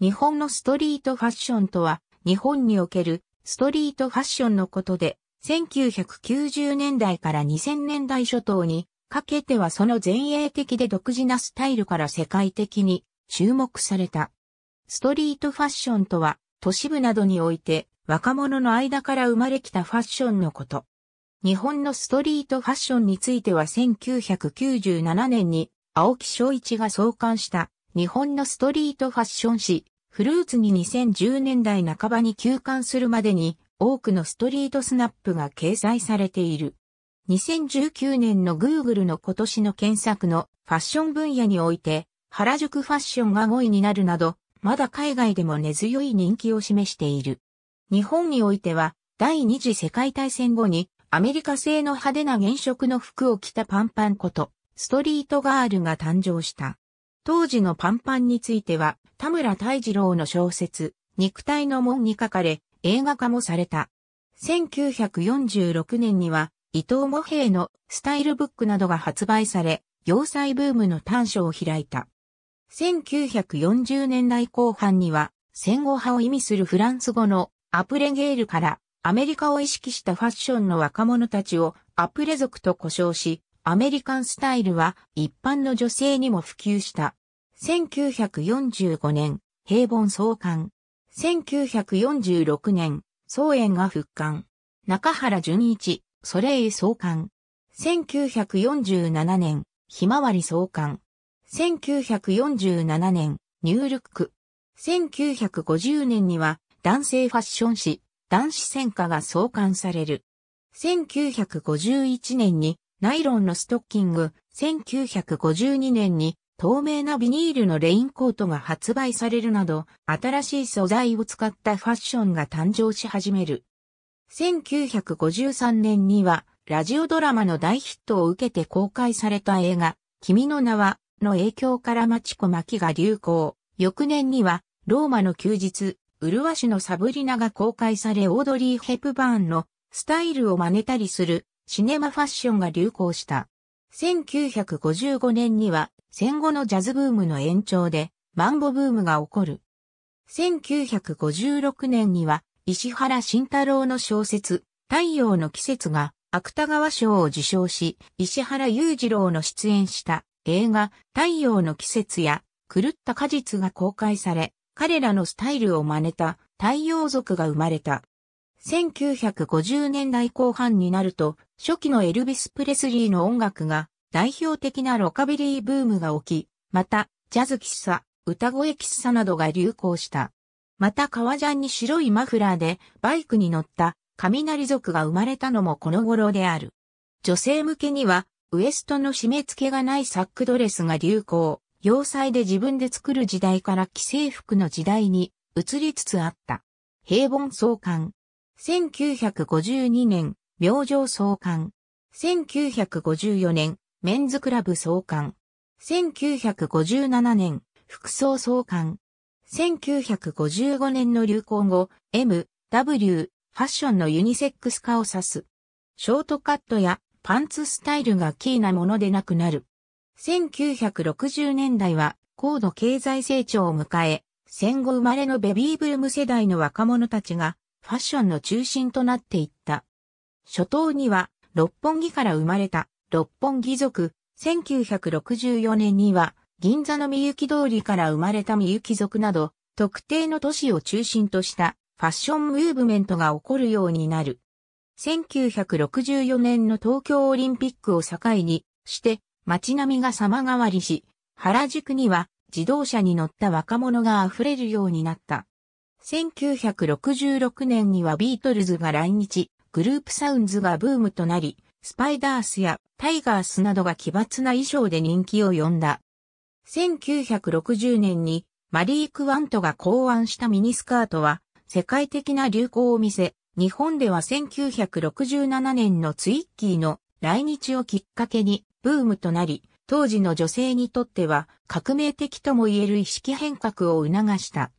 日本のストリートファッションとは、日本におけるストリートファッションのことで、1990年代から2000年代初頭にかけてはその前衛的で独自なスタイルから世界的に注目された。ストリートファッションとは、都市部などにおいて若者の間から生まれきたファッションのこと。日本のストリートファッションについては1997年に青木翔一が創刊した日本のストリートファッション誌、フルーツに2010年代半ばに休刊するまでに多くのストリートスナップが掲載されている。2019年の Google の今年の検索のファッション分野において原宿ファッションが5位になるなど、まだ海外でも根強い人気を示している。日本においては第二次世界大戦後にアメリカ製の派手な原色の服を着たパンパンことストリートガールが誕生した。当時のパンパンについては、田村大二郎の小説、肉体の門に書かれ、映画化もされた。1946年には、伊藤茂平のスタイルブックなどが発売され、要塞ブームの短所を開いた。1940年代後半には、戦後派を意味するフランス語のアプレゲールからアメリカを意識したファッションの若者たちをアプレ族と呼称し、アメリカンスタイルは一般の女性にも普及した。1945年、平凡創刊。1946年、創園が復刊。中原淳一、ソレイ創刊。1947年、ひまわり創刊。1947年、ニュールック。1950年には、男性ファッション誌、男子戦火が創刊される。1951年に、ナイロンのストッキング、1952年に、透明なビニールのレインコートが発売されるなど、新しい素材を使ったファッションが誕生し始める。1953年には、ラジオドラマの大ヒットを受けて公開された映画、君の名は、の影響からマチコマキが流行。翌年には、ローマの休日、ウルワしのサブリナが公開されオードリー・ヘプバーンのスタイルを真似たりするシネマファッションが流行した。1955年には戦後のジャズブームの延長で、マンボブームが起こる。1956年には、石原慎太郎の小説、太陽の季節が、芥川賞を受賞し、石原裕次郎の出演した映画、太陽の季節や、狂った果実が公開され、彼らのスタイルを真似た太陽族が生まれた。1950年代後半になると、初期のエルビス・プレスリーの音楽が代表的なロカビリーブームが起き、また、ジャズ喫茶、歌声喫茶などが流行した。また革ジャンに白いマフラーでバイクに乗った雷族が生まれたのもこの頃である。女性向けにはウエストの締め付けがないサックドレスが流行、要塞で自分で作る時代から既製服の時代に移りつつあった。平凡創刊。1952年、明星創刊。1954年、メンズクラブ創刊。1957年、服装創刊。1955年の流行後、M、W、ファッションのユニセックス化を指す。ショートカットやパンツスタイルがキーなものでなくなる。1960年代は高度経済成長を迎え、戦後生まれのベビーブルーム世代の若者たちがファッションの中心となっていった。初頭には六本木から生まれた六本木族、1964年には、銀座のみゆき通りから生まれたみゆき族など、特定の都市を中心としたファッションムーブメントが起こるようになる。1964年の東京オリンピックを境にして、街並みが様変わりし、原宿には自動車に乗った若者が溢れるようになった。1966年にはビートルズが来日、グループサウンズがブームとなり、スパイダースやタイガースなどが奇抜な衣装で人気を呼んだ。1960年にマリー・クワントが考案したミニスカートは世界的な流行を見せ、日本では1967年のツイッキーの来日をきっかけにブームとなり、当時の女性にとっては革命的とも言える意識変革を促した。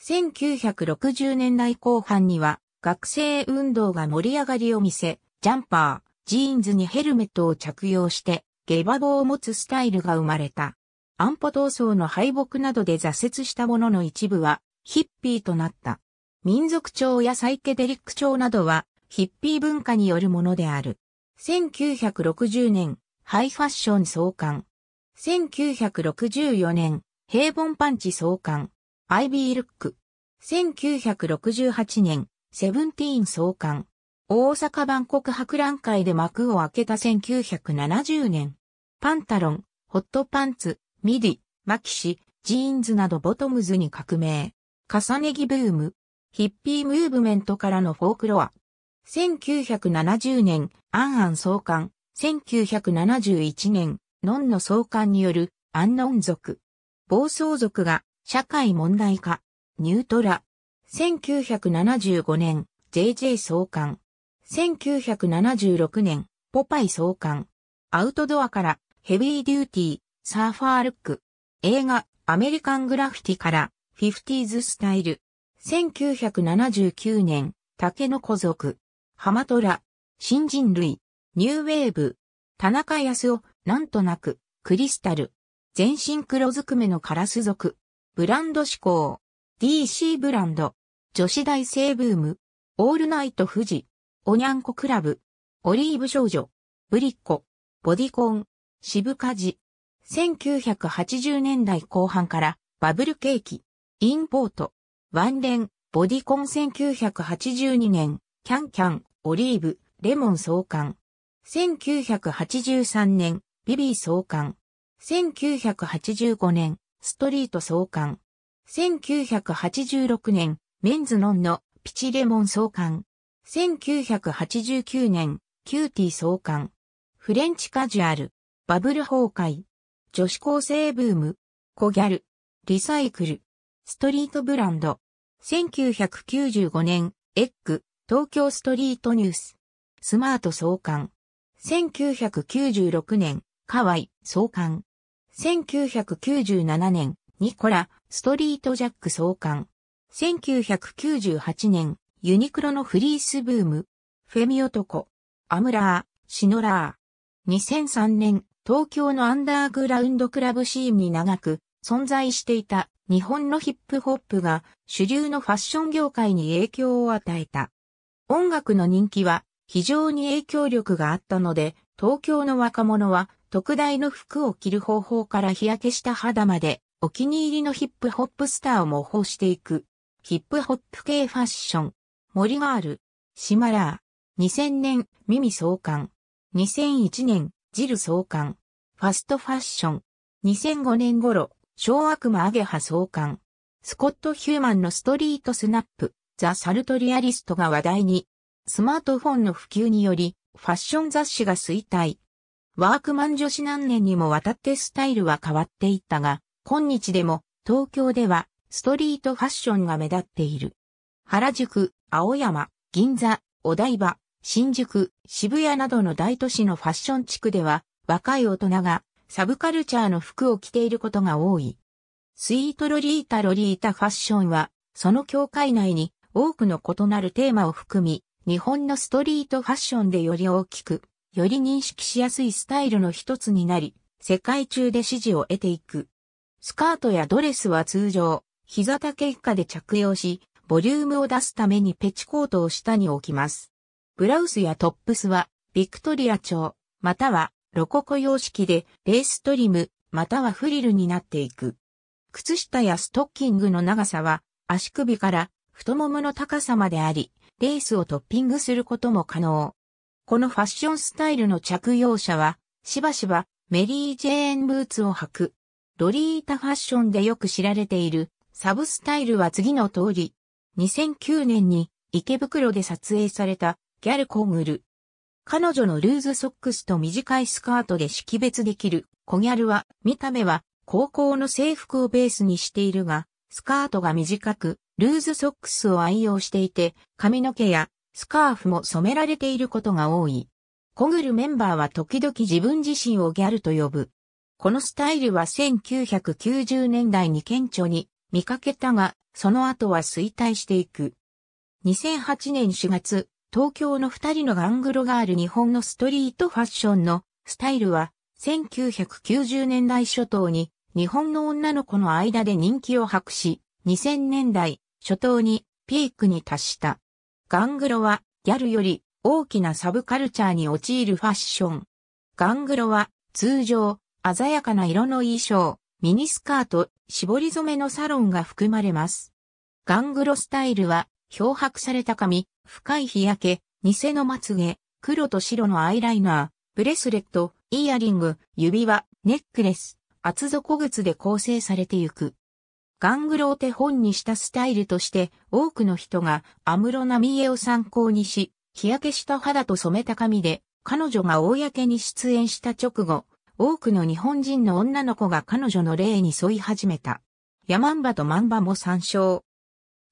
1960年代後半には学生運動が盛り上がりを見せ、ジャンパー、ジーンズにヘルメットを着用して、下馬棒を持つスタイルが生まれた。安保闘争の敗北などで挫折したもの一部は、ヒッピーとなった。民族調やサイケデリック調などは、ヒッピー文化によるものである。1960年、ハイファッション創刊。1964年、平凡パンチ創刊。アイビールック。1968年、セブンティーン創刊。大阪万国博覧会で幕を開けた1970年。パンタロン、ホットパンツ、ミディ、マキシ、ジーンズなどボトムズに革命。重ね着ブーム。ヒッピームーブメントからのフォークロア。1970年、アンアン創刊。1971年、ノンの創刊による、アンノン族。暴走族が、社会問題化。ニュートラ。1975年、JJ 創刊。1976年、ポパイ創刊。アウトドアからヘビーデューティー、サーファールック。映画、アメリカングラフィティからフィフティーズスタイル。1979年、竹の子族。ハマトラ。新人類。ニューウェーブ。田中康夫、なんとなく、クリスタル。全身黒ずくめのカラス族。ブランド志向。DC ブランド。女子大生ブーム。オールナイト富士。おにゃんこクラブ、オリーブ少女、ブリッコ、ボディコン、渋カジ。1980年代後半からバブルケーキ、インポート、ワンレン、ボディコン1982年、キャンキャン、オリーブ、レモン創刊。1983年、ビビー創刊。1985年、ストリート創刊。1986年、メンズノンのピチレモン創刊。1989年、キューティー創刊。フレンチカジュアル。バブル崩壊。女子高生ブーム。コギャル。リサイクル。ストリートブランド。1995年、エッグ、東京ストリートニュース。スマート創刊。1996年、カワイ創刊。1997年、ニコラ、ストリートジャック創刊。1998年、ユニクロのフリースブーム、フェミ男、アムラー、シノラー。2003年、東京のアンダーグラウンドクラブシーンに長く存在していた日本のヒップホップが主流のファッション業界に影響を与えた。音楽の人気は非常に影響力があったので、東京の若者は特大の服を着る方法から日焼けした肌までお気に入りのヒップホップスターを模倣していく。ヒップホップ系ファッション、森ガール、シマラー、2000年、ミミ創刊、2001年、ジル創刊、ファストファッション、2005年頃、小悪魔アゲハ創刊、スコット・ヒューマンのストリートスナップ、ザ・サルトリアリストが話題に、スマートフォンの普及により、ファッション雑誌が衰退。ワークマン女子何年にもわたってスタイルは変わっていったが、今日でも東京ではストリートファッションが目立っている。原宿、青山、銀座、お台場、新宿、渋谷などの大都市のファッション地区では、若い大人がサブカルチャーの服を着ていることが多い。スイートロリータロリータファッションは、その境界内に多くの異なるテーマを含み、日本のストリートファッションでより大きく、より認識しやすいスタイルの一つになり、世界中で支持を得ていく。スカートやドレスは通常、膝丈以下で着用し、ボリュームを出すためにペチコートを下に置きます。ブラウスやトップスは、ビクトリア調、またはロココ様式で、レーストリム、またはフリルになっていく。靴下やストッキングの長さは、足首から太ももの高さまであり、レースをトッピングすることも可能。このファッションスタイルの着用者は、しばしばメリー・ジェーン・ブーツを履く。ロリータファッションでよく知られているサブスタイルは次の通り、2009年に池袋で撮影されたギャルコングル。彼女のルーズソックスと短いスカートで識別できるコギャルは見た目は高校の制服をベースにしているが、スカートが短く、ルーズソックスを愛用していて、髪の毛やスカーフも染められていることが多い。コグルメンバーは時々自分自身をギャルと呼ぶ。このスタイルは1990年代に顕著に見かけたが、その後は衰退していく。2008年4月、東京の二人のガングロガール日本のストリートファッションのスタイルは、1990年代初頭に日本の女の子の間で人気を博し、2000年代初頭にピークに達した。ガングロはギャルより大きなサブカルチャーに陥るファッション。ガングロは通常鮮やかな色の衣装、ミニスカート、絞り染めのサロンが含まれます。ガングロスタイルは、漂白された髪、深い日焼け、偽のまつげ、黒と白のアイライナー、ブレスレット、イヤリング、指輪、ネックレス、厚底靴で構成されてゆく。ガングロを手本にしたスタイルとして多くの人がアムロナミエを参考にし、日焼けした肌と染めた髪で彼女が公に出演した直後、多くの日本人の女の子が彼女の霊に沿い始めた。ヤマンバとマンバも参照。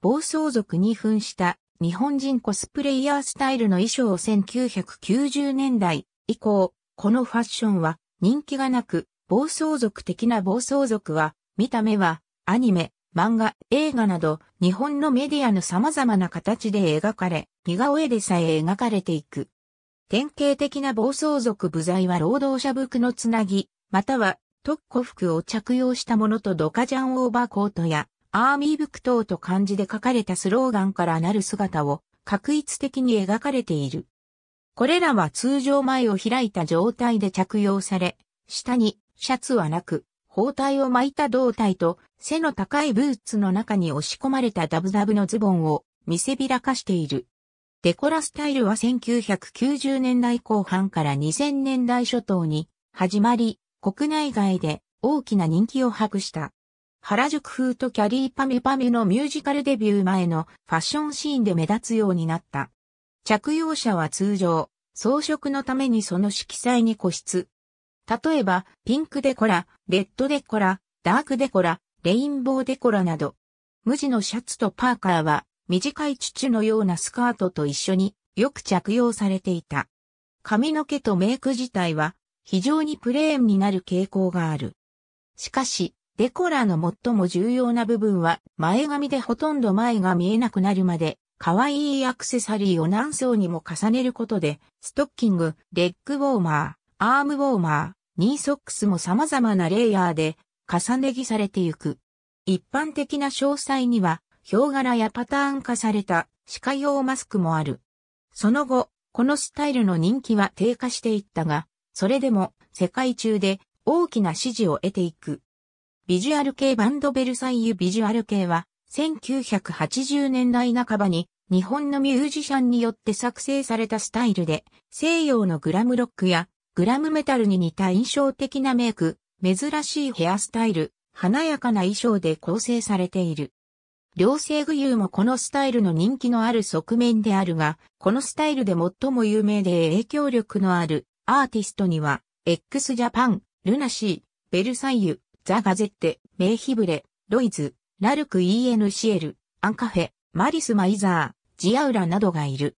暴走族に扮した日本人コスプレイヤースタイルの衣装を1990年代以降、このファッションは人気がなく、暴走族的な暴走族は、見た目はアニメ、漫画、映画など日本のメディアの様々な形で描かれ、似顔絵でさえ描かれていく。典型的な暴走族部材は労働者服のつなぎ、または特攻服を着用したものとドカジャンオーバーコートやアーミー服等と漢字で書かれたスローガンからなる姿を確一的に描かれている。これらは通常前を開いた状態で着用され、下にシャツはなく、包帯を巻いた胴体と背の高いブーツの中に押し込まれたダブダブのズボンを見せびらかしている。デコラスタイルは1990年代後半から2000年代初頭に始まり、国内外で大きな人気を博した。原宿風とキャリーパメパメのミュージカルデビュー前のファッションシーンで目立つようになった。着用者は通常、装飾のためにその色彩に固執。例えば、ピンクデコラ、レッドデコラ、ダークデコラ、レインボーデコラなど。無地のシャツとパーカーは短いチュチュのようなスカートと一緒によく着用されていた。髪の毛とメイク自体は非常にプレーンになる傾向がある。しかし、デコラの最も重要な部分は前髪でほとんど前が見えなくなるまで可愛いアクセサリーを何層にも重ねることでストッキング、レッグウォーマー、アームウォーマー、ニーソックスも様々なレイヤーで重ね着されてゆく。一般的な詳細にはヒョウ柄やパターン化された歯科用マスクもある。その後、このスタイルの人気は低下していったが、それでも世界中で大きな支持を得ていく。ビジュアル系バンドベルサイユビジュアル系は1980年代半ばに日本のミュージシャンによって作成されたスタイルで西洋のグラムロックやグラムメタルに似た印象的なメイク、珍しいヘアスタイル、華やかな衣装で構成されている。両性具有もこのスタイルの人気のある側面であるが、このスタイルで最も有名で影響力のあるアーティストには、x ジャパンルナシー、ベルサイユ、ザ・ガゼッテ、メイヒブレ、ロイズ、ラルク ENCL、アンカフェ、マリス・マイザー、ジアウラなどがいる。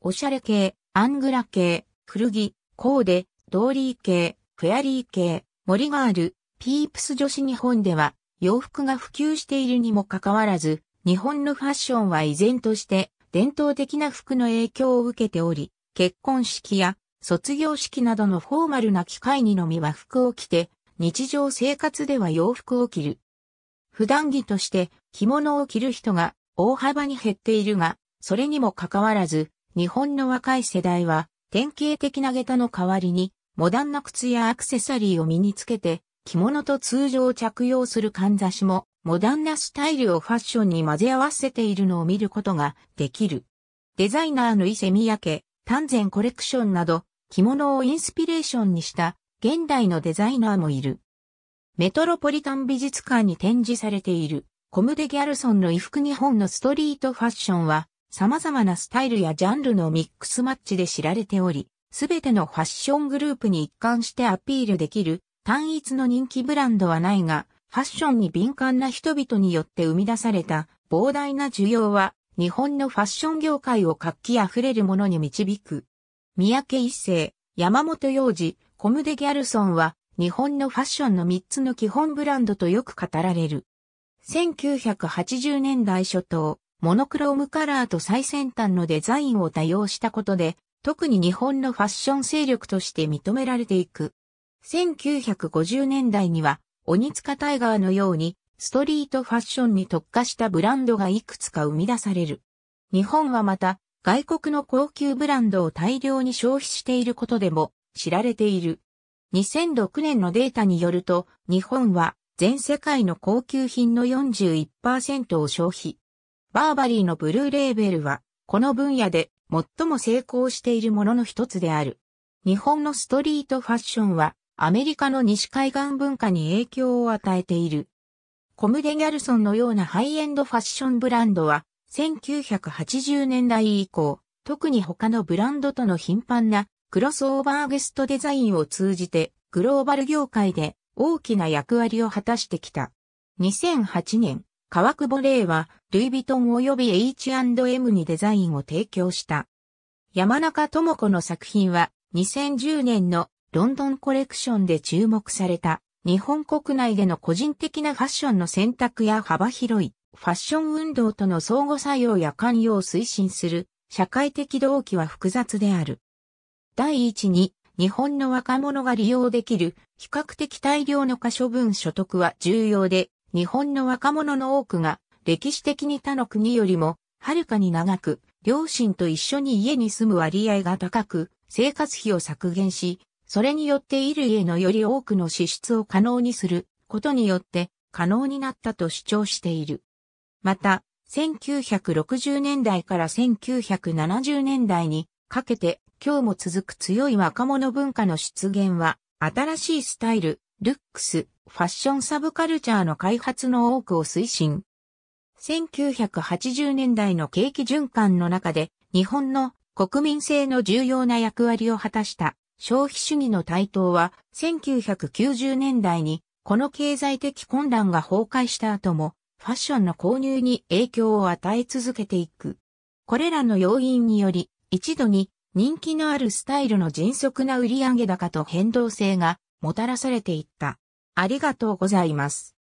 おしゃれ系、アングラ系、古着、コーデ、ドーリー系、フェアリー系、森ガール、ピープス女子日本では、洋服が普及しているにもかかわらず、日本のファッションは依然として伝統的な服の影響を受けており、結婚式や卒業式などのフォーマルな機会にのみは服を着て、日常生活では洋服を着る。普段着として着物を着る人が大幅に減っているが、それにもかかわらず、日本の若い世代は典型的な下駄の代わりに、モダンな靴やアクセサリーを身につけて、着物と通常着用するかんざしも、モダンなスタイルをファッションに混ぜ合わせているのを見ることができる。デザイナーの伊勢三宅、丹前コレクションなど、着物をインスピレーションにした現代のデザイナーもいる。メトロポリタン美術館に展示されているコムデ・ギャルソンの衣服日本のストリートファッションは様々なスタイルやジャンルのミックスマッチで知られており、すべてのファッショングループに一貫してアピールできる単一の人気ブランドはないが、ファッションに敏感な人々によって生み出された膨大な需要は、日本のファッション業界を活気あふれるものに導く。三宅一生、山本洋二、コムデ・ギャルソンは、日本のファッションの3つの基本ブランドとよく語られる。1980年代初頭、モノクロームカラーと最先端のデザインを多用したことで、特に日本のファッション勢力として認められていく。1950年代には、鬼塚タイガーのように、ストリートファッションに特化したブランドがいくつか生み出される。日本はまた、外国の高級ブランドを大量に消費していることでも知られている。2006年のデータによると、日本は全世界の高級品の41%を消費。バーバリーのブルーレーベルは、この分野で最も成功しているものの一つである。日本のストリートファッションは、アメリカの西海岸文化に影響を与えている。コムデ・ギャルソンのようなハイエンドファッションブランドは、1980年代以降、特に他のブランドとの頻繁なクロスオーバーゲストデザインを通じてグローバル業界で大きな役割を果たしてきた。2008年、川久保玲は、ルイ・ヴィトン及び H&M にデザインを提供した。山中智子の作品は、2010年のロンドンコレクションで注目された、日本国内での個人的なファッションの選択や幅広い、ファッション運動との相互作用や関与を推進する、社会的動機は複雑である。第一に、日本の若者が利用できる比較的大量の可処分所得は重要で、日本の若者の多くが歴史的に他の国よりもはるかに長く、両親と一緒に家に住む割合が高く、生活費を削減し、それによって衣類へのより多くの支出を可能にすることによって可能になったと主張している。また、1960年代から1970年代にかけて今日も続く強い若者文化の出現は新しいスタイル、ルックス、ファッションサブカルチャーの開発の多くを推進。1980年代の景気循環の中で日本の国民性の重要な役割を果たした消費主義の台頭は1990年代にこの経済的混乱が崩壊した後もファッションの購入に影響を与え続けていく。これらの要因により一度に人気のあるスタイルの迅速な売上高と変動性がもたらされていった。ありがとうございます。